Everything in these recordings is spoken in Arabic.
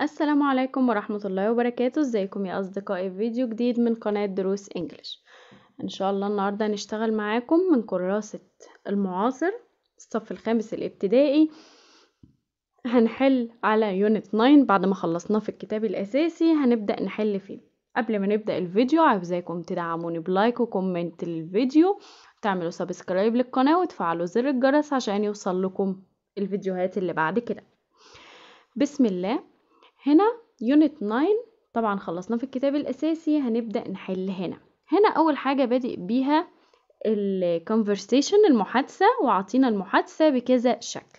السلام عليكم ورحمة الله وبركاته ازيكم يا أصدقائي في فيديو جديد من قناة دروس انجلش ان شاء الله النهاردة هنشتغل معاكم من كراسة المعاصر الصف الخامس الابتدائي هنحل على يونت 9 بعد ما خلصناه في الكتاب الأساسي هنبدأ نحل فيه قبل ما نبدأ الفيديو عاوزاكم تدعموني بلايك وكومنت للفيديو تعملوا سبسكرايب للقناة وتفعلوا زر الجرس عشان يوصل لكم الفيديوهات اللي بعد كده بسم الله هنا يونت 9 طبعا خلصنا في الكتاب الأساسي هنبدأ نحل هنا هنا أول حاجة بادئ بيها الكونفرسيشن المحادثة وعطينا المحادثة بكذا شكل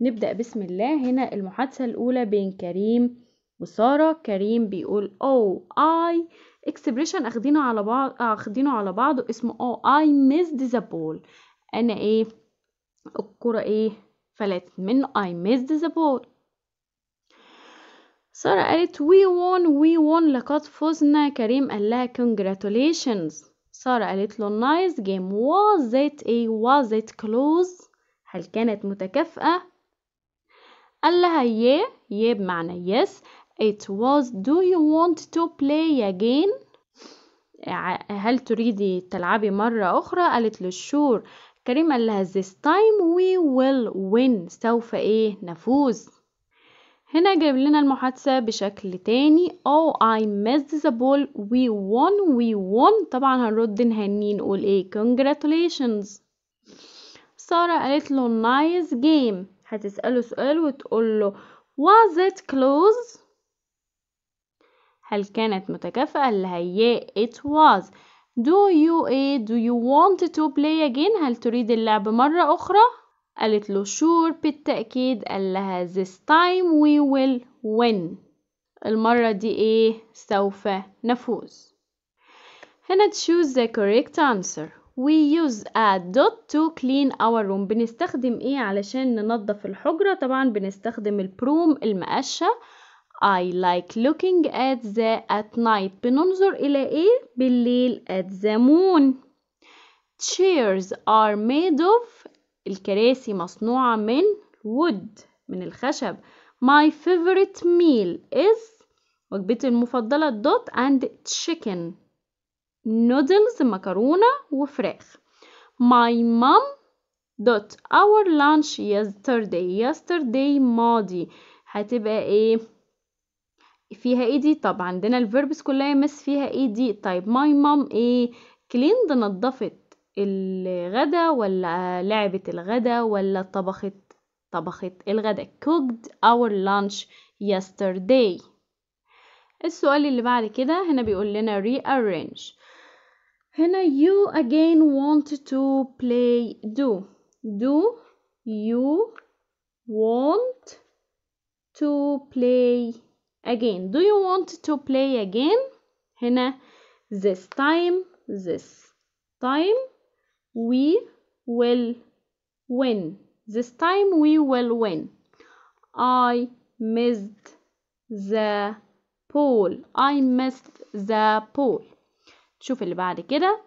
نبدأ بسم الله هنا المحادثة الأولى بين كريم وسارة كريم بيقول أو أي اكسبريشن أخدينه على بعض أخدينه على بعض اسمه أو أي ميسد ذا بول أنا إيه الكرة إيه فلتت منه اي missed ذا بول سارة قالت وي وون وي وون لقد فزنا كريم قال لها congratulations سارة قالت له nice game was it a was it close هل كانت متكافئة قال لها yeah yeah بمعنى yes it was do you want to play again هل تريدي تلعبي مرة أخرى قالت له sure كريم قال لها this time we will win سوف ايه نفوز هنا جايب لنا المحادثة بشكل تاني oh I missed the ball we won we won طبعا هنرد نهني نقول ايه congratulations سارة قالت له nice game هتسأله سؤال وتقول له was it close هل كانت متكافئة اللي هي yeah it was do you ايه do you want to play again هل تريد اللعب مرة أخرى قالت له sure بالتأكيد قال لها this time we will win المرة دي ايه سوف نفوز هنا choose the correct answer we use a dot to clean our room بنستخدم ايه علشان ننظف الحجرة طبعا بنستخدم البروم المقشة I like looking at the at night بننظر إلى إيه؟ بالليل at the moon chairs are made of الكراسي مصنوعة من wood من الخشب my favorite meal is وجبتي المفضلة dot and chicken noodles مكرونة وفراخ my mom dot our lunch yesterday yesterday ماضي هتبقى ايه فيها ايه دي طب عندنا الفيربس كلها مس فيها ايه دي طيب my mom ايه cleaned نظفت الغدا ولا لعبت الغدا ولا طبخت طبخت الغدا cooked our lunch yesterday السؤال اللي بعد كده هنا بيقول لنا rearrange هنا you again want to play do do you want to play again do you want to play again هنا this time this time We will win. This time we will win. I missed the pool. I missed the pool. شوف اللي بعد كده.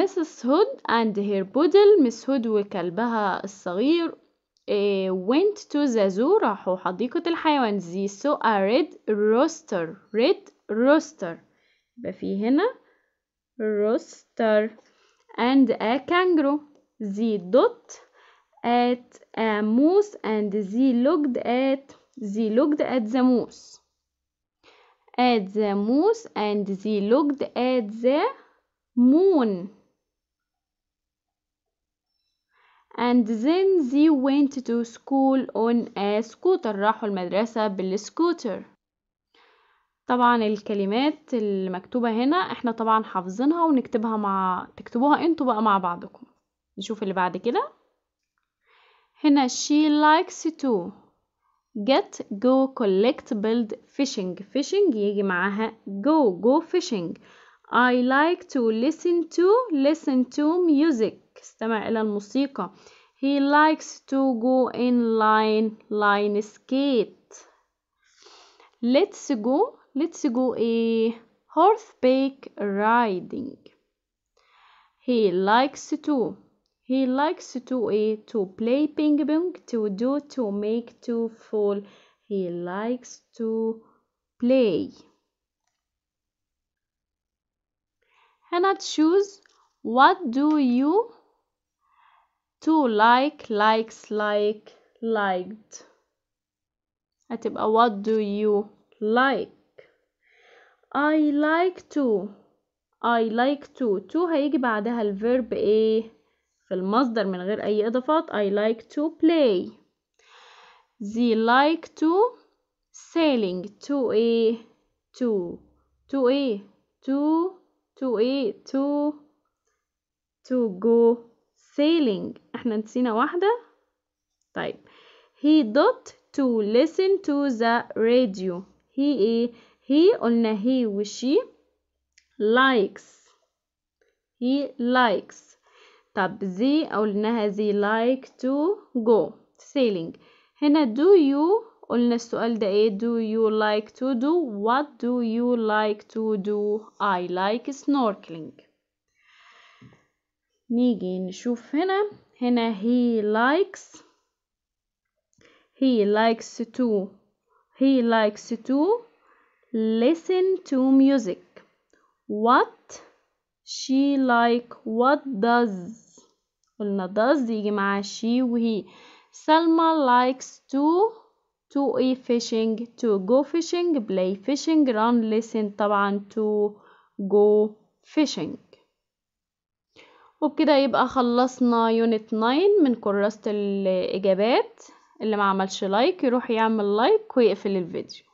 Mrs. Hood and her poodle. Miss Hood وكلبها الصغير went to the zoo راحوا حديقة الحيوان They saw a red rooster red rooster يبقى هنا rooster and a kangaroo they dot at a moose and they looked at they looked at the moose at the moose and they looked at the moon and then they went to school on a scooter راحوا المدرسة بالسكوتر طبعا الكلمات المكتوبة هنا احنا طبعا حافظينها ونكتبها مع تكتبوها انتوا بقى مع بعضكم نشوف اللي بعد كده هنا she likes to get go collect build fishing fishing يجي معاها go go fishing I like to listen to listen to music استمع إلى الموسيقى he likes to go in line line skate let's go let's go a horseback riding he likes to he likes to a eh, to play ping pong to do to make to fall he likes to play Hannah choose what do you to like likes like liked think. what do you like I like to I like to to هيجي بعدها الفيرب ايه في المصدر من غير اي اضافات I like to play they like to sailing to a to to a to to a to to go sailing احنا نسينا واحدة طيب he dot to listen to the radio he a هي قلنا هي وشي likes he likes طب زي قلناها زي like to go sailing هنا do you قلنا السؤال ده ايه do you like to do what do you like to do I like snorkeling نيجي نشوف هنا هنا he likes he likes to he likes to listen to music what she like what does قلنا does يجي مع she وهي سلمى likes to to a fishing to go fishing play fishing run listen طبعا to go fishing وبكده يبقى خلصنا يونت 9 من كراسة الإجابات اللي ما عملش لايك يروح يعمل لايك ويقفل الفيديو